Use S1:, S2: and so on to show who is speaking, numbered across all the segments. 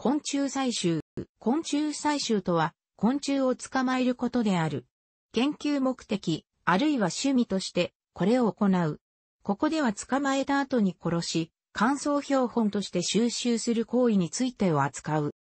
S1: 昆虫採集。昆虫採集とは、昆虫を捕まえることである。研究目的、あるいは趣味として、これを行う。ここでは捕まえた後に殺し、乾燥標本として収集する行為についてを扱う。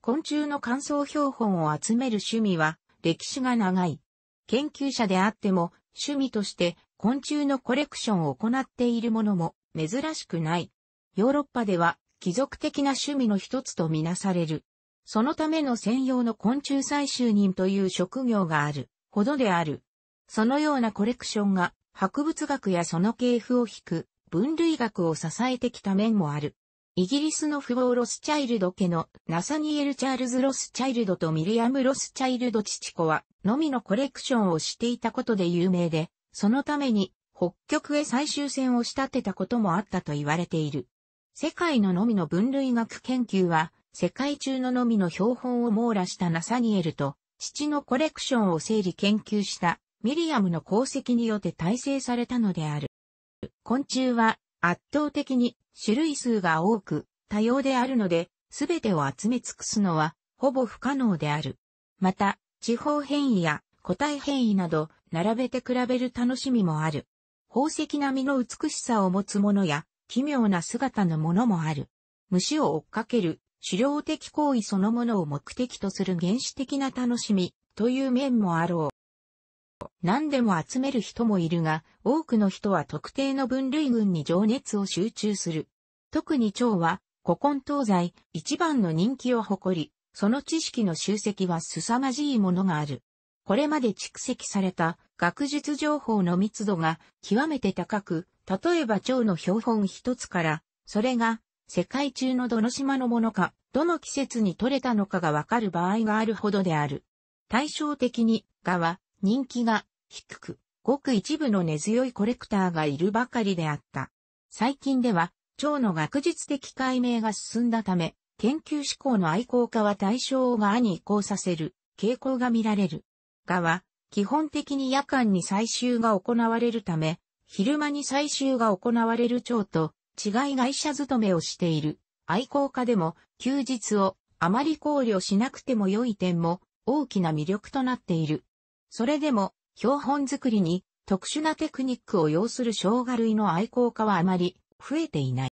S1: 昆虫の乾燥標本を集める趣味は、歴史が長い。研究者であっても、趣味として昆虫のコレクションを行っているものも珍しくない。ヨーロッパでは貴族的な趣味の一つとみなされる。そのための専用の昆虫採集人という職業があるほどである。そのようなコレクションが博物学やその系譜を引く分類学を支えてきた面もある。イギリスの富豪ロスチャイルド家のナサニエル・チャールズ・ロスチャイルドとミリアム・ロスチャイルド父子はのみのコレクションをしていたことで有名で、そのために北極へ最終戦を仕立てたこともあったと言われている。世界ののみの分類学研究は、世界中ののみの標本を網羅したナサニエルと、父のコレクションを整理研究したミリアムの功績によって体制されたのである。昆虫は圧倒的に種類数が多く多様であるので、すべてを集め尽くすのはほぼ不可能である。また、地方変異や個体変異など、並べて比べる楽しみもある。宝石並みの美しさを持つものや、奇妙な姿のものもある。虫を追っかける、狩猟的行為そのものを目的とする原始的な楽しみ、という面もあろう。何でも集める人もいるが、多くの人は特定の分類群に情熱を集中する。特に蝶は、古今東西、一番の人気を誇り、その知識の集積は凄まじいものがある。これまで蓄積された学術情報の密度が極めて高く、例えば蝶の標本一つから、それが世界中のどの島のものか、どの季節に取れたのかがわかる場合があるほどである。対照的に、蛾は人気が低く、ごく一部の根強いコレクターがいるばかりであった。最近では、蝶の学術的解明が進んだため、研究志向の愛好家は対象を蛾に移行させる傾向が見られる。蛾は、基本的に夜間に採集が行われるため、昼間に採集が行われる蝶と違い会社勤めをしている愛好家でも休日をあまり考慮しなくても良い点も大きな魅力となっている。それでも標本作りに特殊なテクニックを要する生姜類の愛好家はあまり増えていない。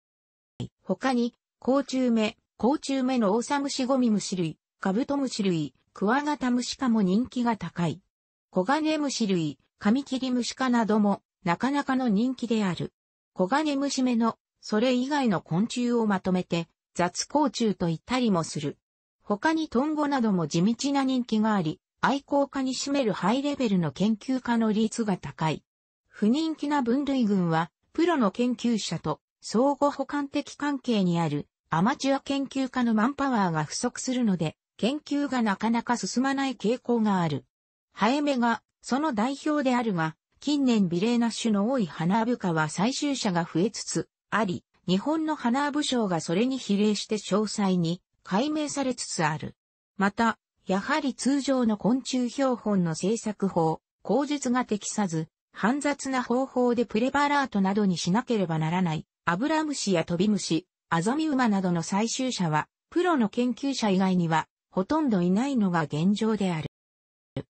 S1: 他に、甲虫目、甲虫目のオオサムシゴミムシ類、カブトムシ類、クワガタムシ科も人気が高い。コガネムシ類、カミキリムシ科などもなかなかの人気である。コガネムシメの、それ以外の昆虫をまとめて、雑甲虫と言ったりもする。他にトンゴなども地道な人気があり、愛好家に占めるハイレベルの研究家の率が高い。不人気な分類群は、プロの研究者と相互補完的関係にあるアマチュア研究家のマンパワーが不足するので、研究がなかなか進まない傾向がある。ハエメがその代表であるが、近年美麗な種の多い花部科は採集者が増えつつあり、日本の花部省がそれに比例して詳細に解明されつつある。また、やはり通常の昆虫標本の制作法、口述が適さず、煩雑な方法でプレバラートなどにしなければならない、アブラムシやトビムシ、アザミウマなどの採集者は、プロの研究者以外には、ほとんどいないのが現状である。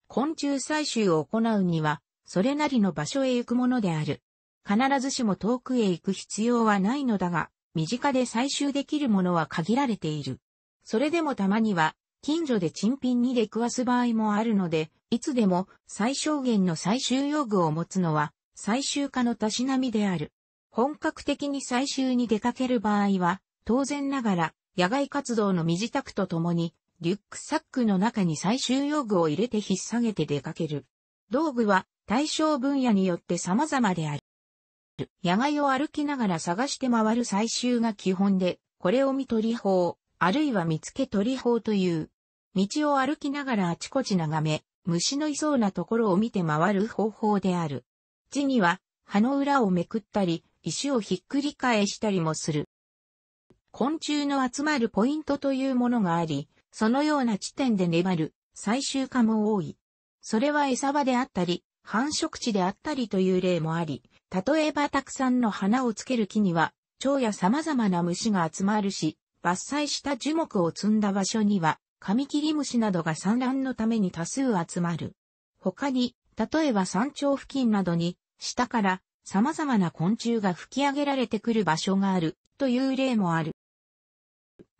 S1: 昆虫採集を行うには、それなりの場所へ行くものである。必ずしも遠くへ行く必要はないのだが、身近で採集できるものは限られている。それでもたまには、近所で珍品に出くわす場合もあるので、いつでも最小限の採集用具を持つのは、採集家のたしなみである。本格的に採集に出かける場合は、当然ながら、野外活動の身支度とともに、リュックサックの中に採集用具を入れて引っ提げて出かける。道具は対象分野によって様々である。野外を歩きながら探して回る採集が基本で、これを見取り法、あるいは見つけ取り法という。道を歩きながらあちこち眺め、虫のいそうなところを見て回る方法である。地には、葉の裏をめくったり、石をひっくり返したりもする。昆虫の集まるポイントというものがあり、そのような地点で粘る、採集家も多い。それは餌場であったり、繁殖地であったりという例もあり、例えばたくさんの花をつける木には、蝶や様々な虫が集まるし、伐採した樹木を積んだ場所には、カミキリムシなどが産卵のために多数集まる。他に、例えば山頂付近などに、下から様々な昆虫が吹き上げられてくる場所があるという例もある。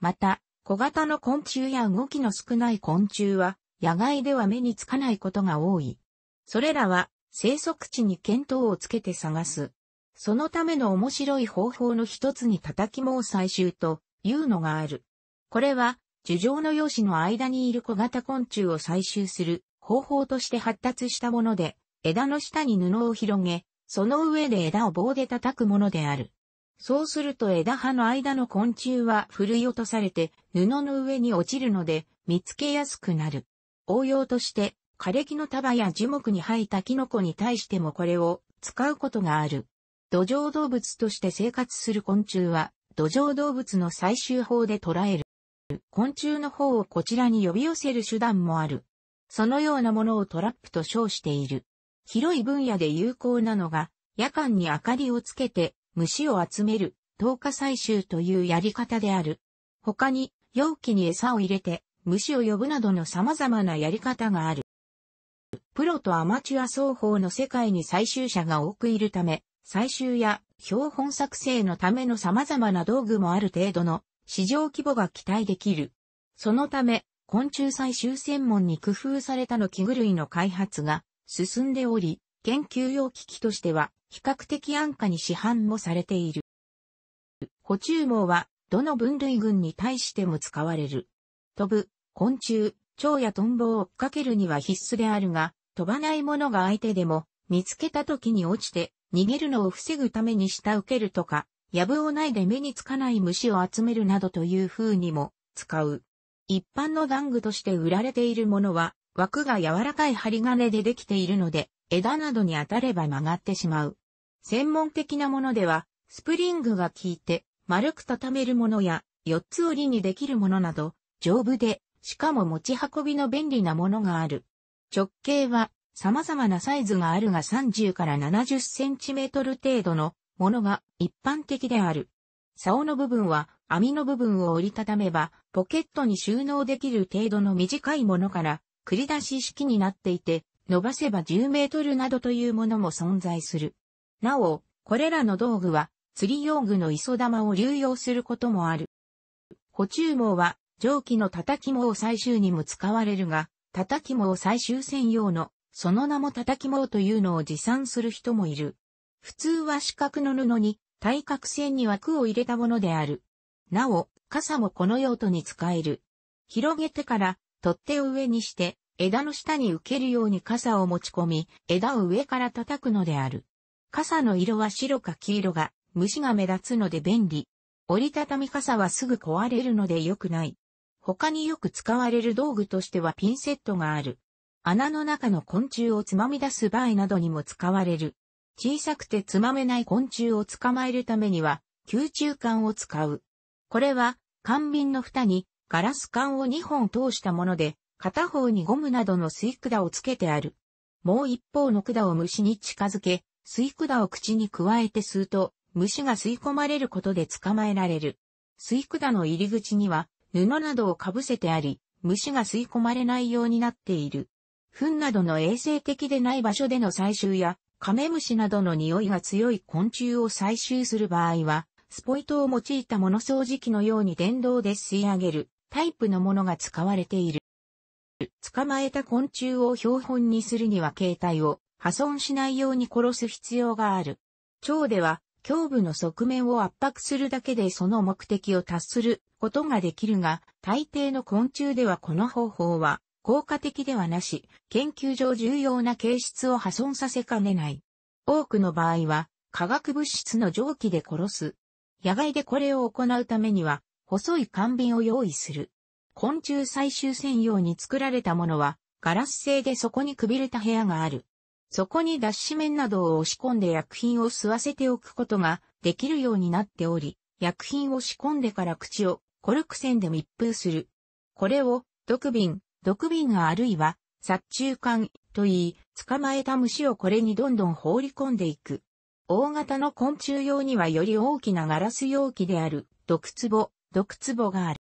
S1: また、小型の昆虫や動きの少ない昆虫は、野外では目につかないことが多い。それらは生息地に見当をつけて探す。そのための面白い方法の一つに叩き網採集というのがある。これは樹状の葉子の間にいる小型昆虫を採集する方法として発達したもので、枝の下に布を広げ、その上で枝を棒で叩くものである。そうすると枝葉の間の昆虫は振るい落とされて布の上に落ちるので見つけやすくなる。応用として枯れ木の束や樹木に生えたキノコに対してもこれを使うことがある。土壌動物として生活する昆虫は、土壌動物の採集法で捉える。昆虫の方をこちらに呼び寄せる手段もある。そのようなものをトラップと称している。広い分野で有効なのが、夜間に明かりをつけて虫を集める、透過採集というやり方である。他に、容器に餌を入れて虫を呼ぶなどの様々なやり方がある。プロとアマチュア双方の世界に採集者が多くいるため、採集や標本作成のための様々な道具もある程度の市場規模が期待できる。そのため、昆虫採集専門に工夫されたの器具類の開発が進んでおり、研究用機器としては比較的安価に市販もされている。捕虫網はどの分類群に対しても使われる。飛ぶ、昆虫、蝶やトンボを追っかけるには必須であるが、飛ばないものが相手でも、見つけた時に落ちて、逃げるのを防ぐために下受けるとか、やぶをないで目につかない虫を集めるなどという風にも使う。一般の玩具として売られているものは、枠が柔らかい針金でできているので、枝などに当たれば曲がってしまう。専門的なものでは、スプリングが効いて、丸く畳めるものや、四つ折りにできるものなど、丈夫でしかも持ち運びの便利なものがある。直径は様々なサイズがあるが30から70センチメートル程度のものが一般的である。竿の部分は網の部分を折りたためばポケットに収納できる程度の短いものから繰り出し式になっていて伸ばせば10メートルなどというものも存在する。なお、これらの道具は釣り用具の磯玉を流用することもある。補充網は蒸気の叩きを採集にも使われるが、叩きを採集専用の、その名も叩き網というのを持参する人もいる。普通は四角の布に、対角線に枠を入れたものである。なお、傘もこの用途に使える。広げてから、取っ手を上にして、枝の下に受けるように傘を持ち込み、枝を上から叩くのである。傘の色は白か黄色が、虫が目立つので便利。折りたたみ傘はすぐ壊れるので良くない。他によく使われる道具としてはピンセットがある。穴の中の昆虫をつまみ出す場合などにも使われる。小さくてつまめない昆虫を捕まえるためには、吸虫管を使う。これは、管瓶の蓋にガラス管を2本通したもので、片方にゴムなどの吸い管をつけてある。もう一方の管を虫に近づけ、吸い管を口に加えて吸うと、虫が吸い込まれることで捕まえられる。吸い管の入り口には、布などをかぶせてあり、虫が吸い込まれないようになっている。糞などの衛生的でない場所での採集や、カメムシなどの匂いが強い昆虫を採集する場合は、スポイトを用いた物掃除機のように電動で吸い上げるタイプのものが使われている。捕まえた昆虫を標本にするには携帯を破損しないように殺す必要がある。蝶では、胸部の側面を圧迫するだけでその目的を達することができるが、大抵の昆虫ではこの方法は効果的ではなし、研究上重要な形質を破損させかねない。多くの場合は、化学物質の蒸気で殺す。野外でこれを行うためには、細い管瓶を用意する。昆虫採集専用に作られたものは、ガラス製でそこにくびれた部屋がある。そこに脱脂綿などを押し込んで薬品を吸わせておくことができるようになっており、薬品を仕込んでから口をコルク栓で密封する。これを、毒瓶、毒瓶あるいは、殺虫管と言い、捕まえた虫をこれにどんどん放り込んでいく。大型の昆虫用にはより大きなガラス容器である、毒壺、毒壺がある。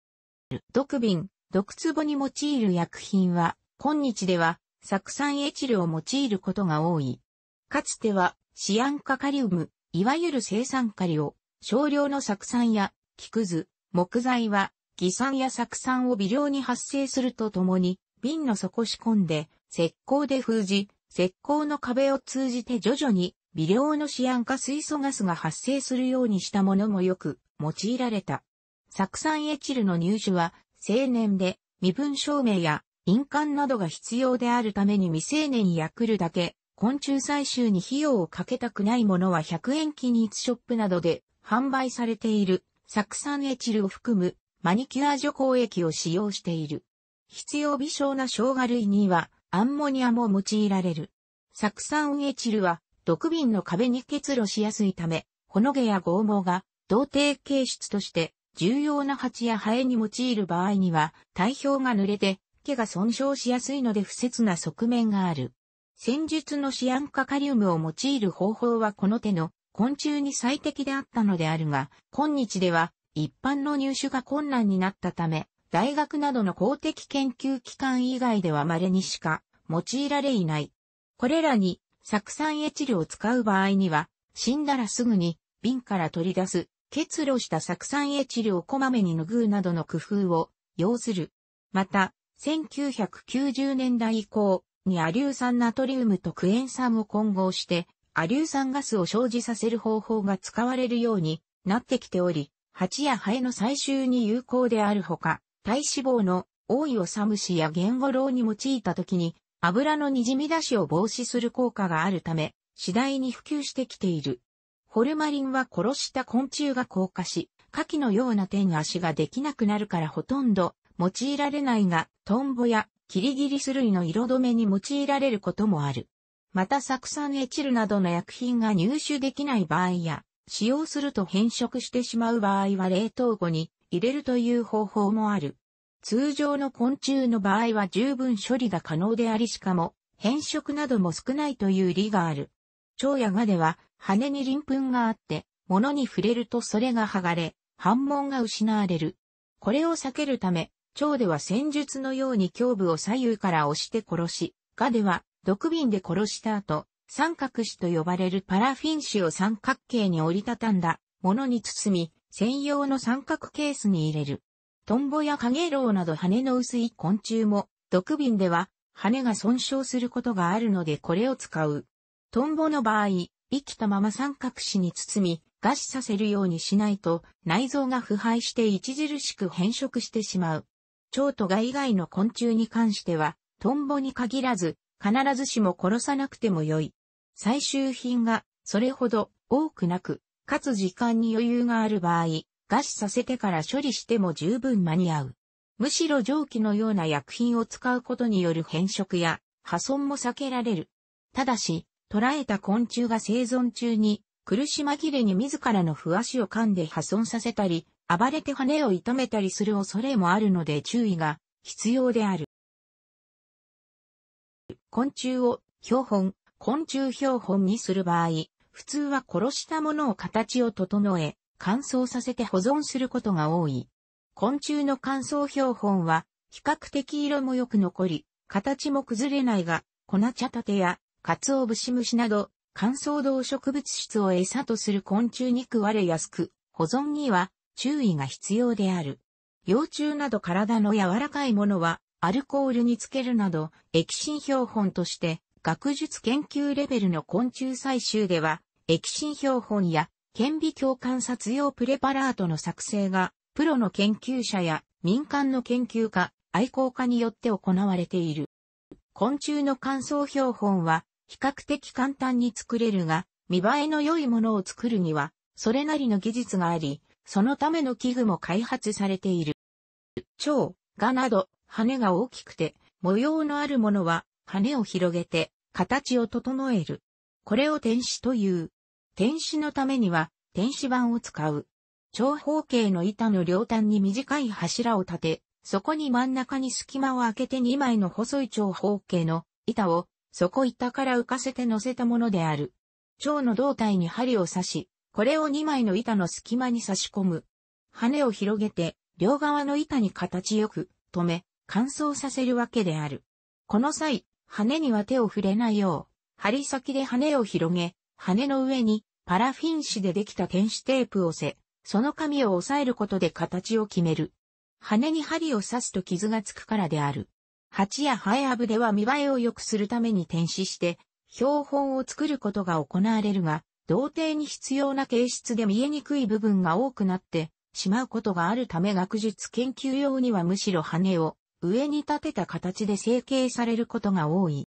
S1: 毒瓶、毒壺に用いる薬品は、今日では、酢酸エチルを用いることが多い。かつては、シアン化カリウム、いわゆる生酸カリを、少量の酢酸や、木くず、木材は、偽酸や酢酸を微量に発生するとともに、瓶の底仕込んで、石膏で封じ、石膏の壁を通じて徐々に微量のシアン化水素ガスが発生するようにしたものもよく用いられた。酢酸エチルの入手は青年で身分証明や印鑑などが必要であるために未成年や来るだけ昆虫採集に費用をかけたくないものは100円均一ショップなどで販売されている酢酸エチルを含むマニキュア除光液を使用している。必要微小な生姜類にはアンモニアも用いられる。酢酸エチルは毒瓶の壁に結露しやすいため、ほの毛や剛毛が同定形質として重要な蜂やハエに用いる場合には体表が濡れて毛が損傷しやすいので不切な側面がある。戦術のシアン化カリウムを用いる方法はこの手の昆虫に最適であったのであるが、今日では一般の入手が困難になったため、大学などの公的研究機関以外では稀にしか用いられいない。これらに酢酸エチルを使う場合には、死んだらすぐに瓶から取り出す、結露した酢酸エチルをこまめに拭うなどの工夫を要する。また、1990年代以降にアリュー酸ナトリウムとクエン酸を混合してア硫酸ガスを生じさせる方法が使われるようになってきており、蜂やハエの採集に有効であるほか、体脂肪の多いオサムシやゲンゴロウに用いた時に油のにじみ出しを防止する効果があるため、次第に普及してきている。ホルマリンは殺した昆虫が硬化し、下記のような点足ができなくなるからほとんど用いられないが、トンボやキリギリス類の色止めに用いられることもある。また酢酸エチルなどの薬品が入手できない場合や、使用すると変色してしまう場合は冷凍庫に入れるという方法もある。通常の昆虫の場合は十分処理が可能でありしかも変色なども少ないという理がある。蝶やガでは羽に鱗粉があって物に触れるとそれが剥がれ反紋が失われる。これを避けるため蝶では戦術のように胸部を左右から押して殺し、ガでは毒瓶で殺した後、三角紙と呼ばれるパラフィン紙を三角形に折りたたんだものに包み、専用の三角ケースに入れる。トンボやカゲロウなど羽の薄い昆虫も、毒瓶では羽が損傷することがあるのでこれを使う。トンボの場合、生きたまま三角紙に包み、餓死させるようにしないと内臓が腐敗して著しく変色してしまう。蝶と蛾以外の昆虫に関しては、トンボに限らず、必ずしも殺さなくてもよい。最終品が、それほど多くなく、かつ時間に余裕がある場合、餓死させてから処理しても十分間に合う。むしろ蒸気のような薬品を使うことによる変色や破損も避けられる。ただし、捕らえた昆虫が生存中に、苦し紛れに自らの不足を噛んで破損させたり、暴れて羽を痛めたりする恐れもあるので注意が必要である。昆虫を標本、昆虫標本にする場合、普通は殺したものを形を整え、乾燥させて保存することが多い。昆虫の乾燥標本は、比較的色もよく残り、形も崩れないが、粉茶立てや、カツオブシムシなど、乾燥動植物質を餌とする昆虫に食われやすく、保存には注意が必要である。幼虫など体の柔らかいものはアルコールにつけるなど、液心標本として、学術研究レベルの昆虫採集では、液心標本や、顕微鏡観察用プレパラートの作成が、プロの研究者や民間の研究家、愛好家によって行われている。昆虫の乾燥標本は、比較的簡単に作れるが、見栄えの良いものを作るには、それなりの技術があり、そのための器具も開発されている。蝶、蛾など、羽が大きくて、模様のあるものは羽を広げて形を整える。これを天使という。天使のためには天使板を使う。長方形の板の両端に短い柱を立て、そこに真ん中に隙間を開けて2枚の細い長方形の板を底板から浮かせて乗せたものである。蝶の胴体に針を刺し、これを2枚の板の隙間に差し込む。羽を広げて、両側の板に形よく、止め、乾燥させるわけである。この際、羽には手を触れないよう、針先で羽を広げ、羽の上にパラフィン紙でできた天使テープをせ、その紙を押さえることで形を決める。羽に針を刺すと傷がつくからである。蜂やハエアブでは見栄えを良くするために転死して、標本を作ることが行われるが、童貞に必要な形質で見えにくい部分が多くなってしまうことがあるため学術研究用にはむしろ羽を上に立てた形で成形されることが多い。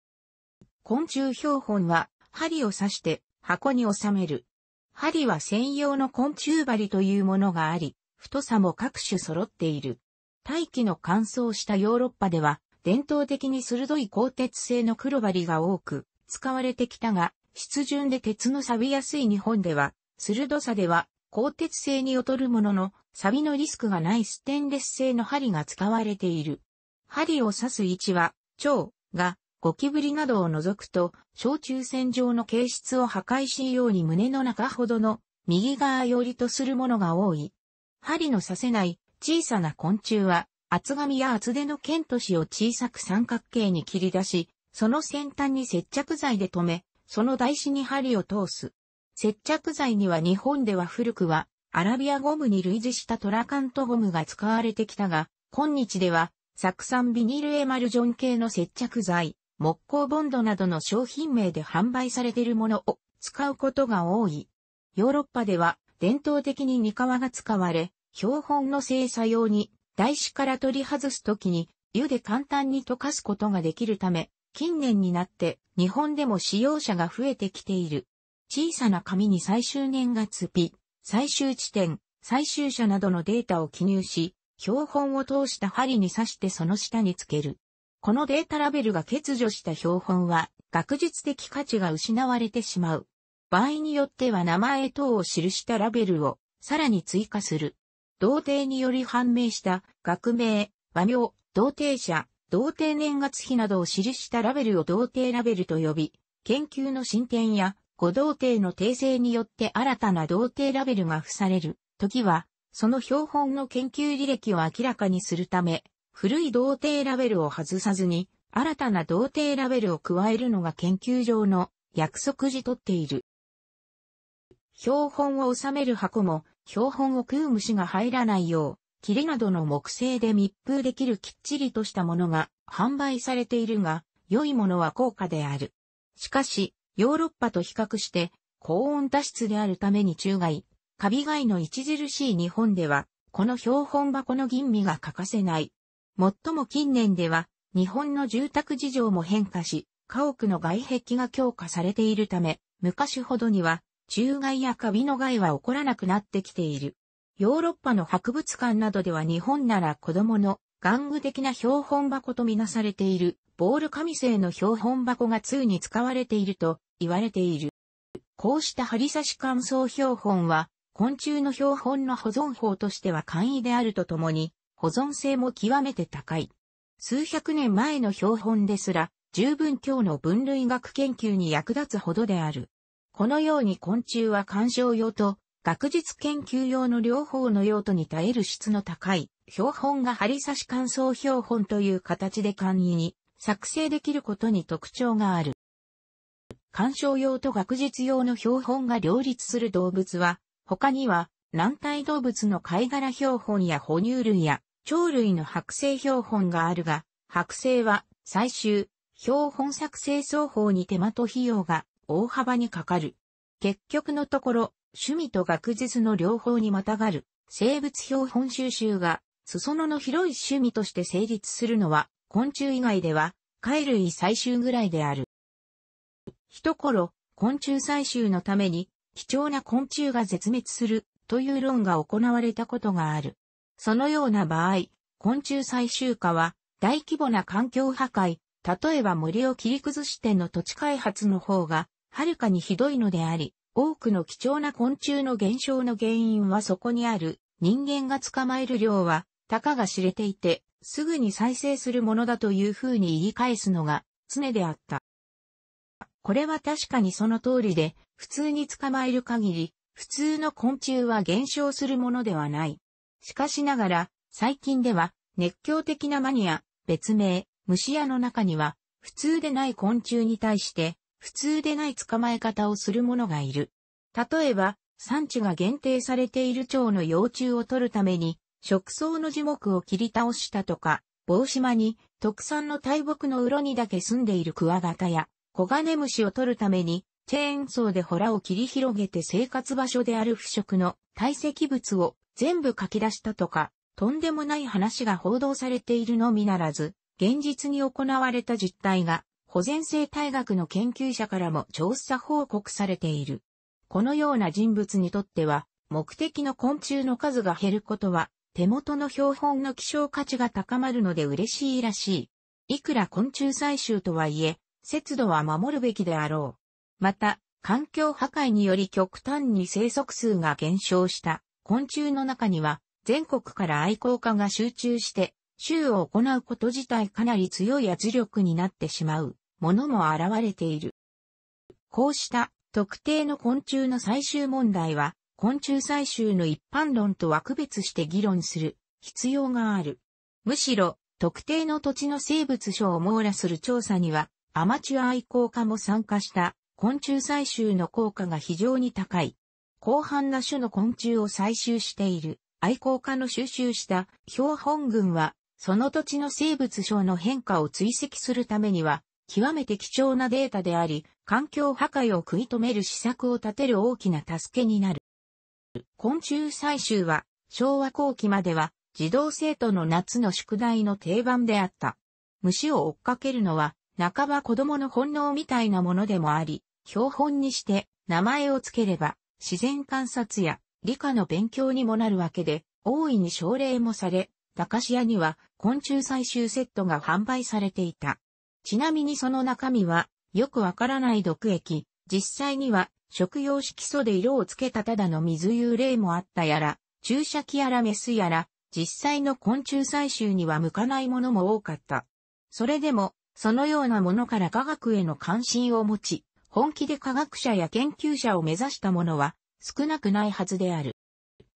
S1: 昆虫標本は針を刺して箱に収める。針は専用の昆虫針というものがあり、太さも各種揃っている。大気の乾燥したヨーロッパでは、伝統的に鋭い鋼鉄製の黒針が多く使われてきたが、湿潤で鉄の錆びやすい日本では、鋭さでは鋼鉄製に劣るものの、錆のリスクがないステンレス製の針が使われている。針を刺す位置は、蝶がゴキブリなどを除くと、小中線上の形質を破壊しように胸の中ほどの右側寄りとするものが多い。針の刺せない小さな昆虫は、厚紙や厚手の剣と市を小さく三角形に切り出し、その先端に接着剤で留め、その台紙に針を通す。接着剤には日本では古くは、アラビアゴムに類似したトラカントゴムが使われてきたが、今日では酢酸ビニルエマルジョン系の接着剤、木工ボンドなどの商品名で販売されているものを使うことが多い。ヨーロッパでは伝統的にニカワが使われ、標本の精査用に台紙から取り外すときに湯で簡単に溶かすことができるため、近年になって日本でも使用者が増えてきている。小さな紙に最終年月日、最終地点、最終者などのデータを記入し、標本を通した針に刺してその下につける。このデータラベルが欠如した標本は学術的価値が失われてしまう。場合によっては名前等を記したラベルをさらに追加する。童貞により判明した学名、和名、童貞者、童貞年月日などを記したラベルを童貞ラベルと呼び、研究の進展や誤童貞の訂正によって新たな童貞ラベルが付される時はその標本の研究履歴を明らかにするため、古い童貞ラベルを外さずに、新たな童貞ラベルを加えるのが研究上の約束時とっている。標本を収める箱も、標本を食う虫が入らないよう、霧などの木製で密封できるきっちりとしたものが販売されているが、良いものは高価である。しかし、ヨーロッパと比較して、高温多湿であるために中外、カビ害の著しい日本では、この標本箱の吟味が欠かせない。最も近年では、日本の住宅事情も変化し、家屋の外壁が強化されているため、昔ほどには、虫外やカビの害は起こらなくなってきている。ヨーロッパの博物館などでは日本なら子供の玩具的な標本箱とみなされている、ボール紙製の標本箱が通に使われていると言われている。こうした針刺し乾燥標本は、昆虫の標本の保存法としては簡易であるとともに、保存性も極めて高い。数百年前の標本ですら、十分今日の分類学研究に役立つほどである。このように昆虫は鑑賞用と学術研究用の両方の用途に耐える質の高い標本が針刺し乾燥標本という形で簡易に作成できることに特徴がある。鑑賞用と学術用の標本が両立する動物は他には、軟体動物の貝殻標本や哺乳類や鳥類の剥製標本があるが、剥製は最終、標本作成双方に手間と費用が大幅にかかる。結局のところ、趣味と学術の両方にまたがる生物標本収集が裾野の広い趣味として成立するのは昆虫以外では貝類採集ぐらいである。一頃、昆虫採集のために貴重な昆虫が絶滅するという論が行われたことがある。そのような場合、昆虫採集化は大規模な環境破壊、例えば森を切り崩しての土地開発の方がはるかにひどいのであり、多くの貴重な昆虫の減少の原因はそこにある人間が捕まえる量はたかが知れていて、すぐに再生するものだというふうに言い返すのが常であった。これは確かにその通りで、普通に捕まえる限り、普通の昆虫は減少するものではない。しかしながら、最近では、熱狂的なマニア、別名、虫屋の中には、普通でない昆虫に対して、普通でない捕まえ方をする者がいる。例えば、産地が限定されている蝶の幼虫を取るために、食草の樹木を切り倒したとか、帽島に特産の大木のうろにだけ住んでいるクワガタや、コガネムシを取るために、チェーンソーで洞を切り広げて生活場所である腐食の堆積物を全部書き出したとか、とんでもない話が報道されているのみならず、現実に行われた実態が、保全生態学の研究者からも調査報告されている。このような人物にとっては、目的の昆虫の数が減ることは、手元の標本の希少価値が高まるので嬉しいらしい。いくら昆虫採集とはいえ、節度は守るべきであろう。また、環境破壊により極端に生息数が減少した昆虫の中には、全国から愛好家が集中して、州を行うこと自体かなり強い圧力になってしまうものも現れている。こうした特定の昆虫の最終問題は、昆虫採集の一般論とは区別して議論する必要がある。むしろ、特定の土地の生物書を網羅する調査には、アマチュア愛好家も参加した昆虫採集の効果が非常に高い。広範な種の昆虫を採集している愛好家の収集した標本群は、その土地の生物症の変化を追跡するためには、極めて貴重なデータであり、環境破壊を食い止める施策を立てる大きな助けになる。昆虫採集は、昭和後期までは、児童生徒の夏の宿題の定番であった。虫を追っかけるのは、半ば子供の本能みたいなものでもあり、標本にして名前をつければ、自然観察や理科の勉強にもなるわけで、大いに奨励もされ、駄菓子屋には昆虫採集セットが販売されていた。ちなみにその中身は、よくわからない毒液、実際には食用色素で色をつけたただの水幽霊もあったやら、注射器やらメスやら、実際の昆虫採集には向かないものも多かった。それでも、そのようなものから科学への関心を持ち、本気で科学者や研究者を目指したものは少なくないはずである。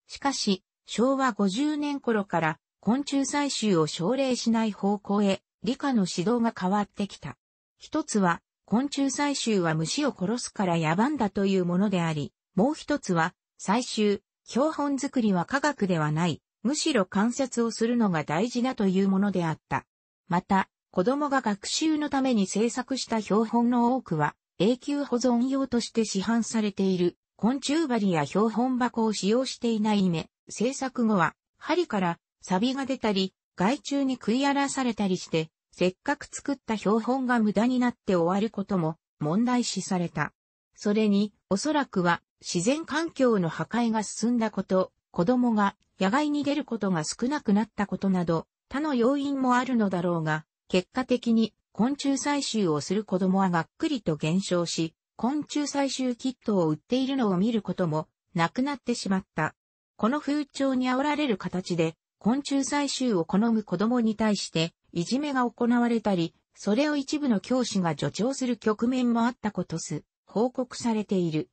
S1: しかし、昭和50年頃から昆虫採集を奨励しない方向へ理科の指導が変わってきた。一つは、昆虫採集は虫を殺すから野蛮だというものであり、もう一つは、採集、標本作りは科学ではない、むしろ観察をするのが大事だというものであった。また、子供が学習のために制作した標本の多くは永久保存用として市販されている昆虫針や標本箱を使用していない目、制作後は針から錆が出たり害虫に食い荒らされたりしてせっかく作った標本が無駄になって終わることも問題視された。それに、おそらくは自然環境の破壊が進んだこと、子供が野外に出ることが少なくなったことなど、他の要因もあるのだろうが、結果的に昆虫採集をする子供はがっくりと減少し、昆虫採集キットを売っているのを見ることもなくなってしまった。この風潮に煽られる形で、昆虫採集を好む子供に対して、いじめが行われたり、それを一部の教師が助長する局面もあったことす、報告されている。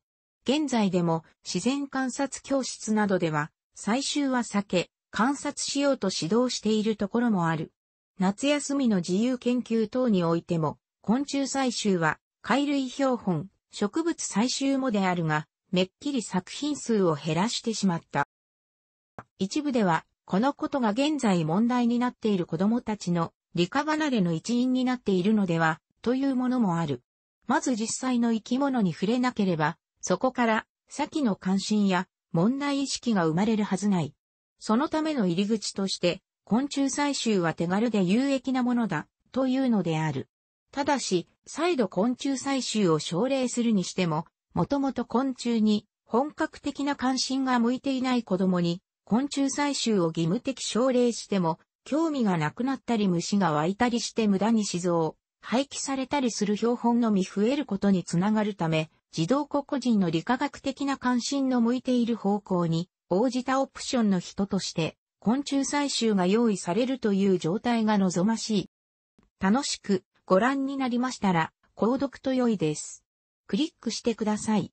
S1: 現在でも自然観察教室などでは、採集は避け、観察しようと指導しているところもある。夏休みの自由研究等においても、昆虫採集は、貝類標本、植物採集もであるが、めっきり作品数を減らしてしまった。一部では、このことが現在問題になっている子供たちの理科離れの一因になっているのでは、というものもある。まず実際の生き物に触れなければ、そこから先の関心や問題意識が生まれるはずない。そのための入り口として、昆虫採集は手軽で有益なものだ、というのである。ただし、再度昆虫採集を奨励するにしても、もともと昆虫に本格的な関心が向いていない子供に、昆虫採集を義務的奨励しても、興味がなくなったり虫が湧いたりして無駄に死蔵、廃棄されたりする標本のみ増えることにつながるため、児童個々人の理科学的な関心の向いている方向に応じたオプションの人として昆虫採集が用意されるという状態が望ましい。楽しくご覧になりましたら、購読と良いです。クリックしてください。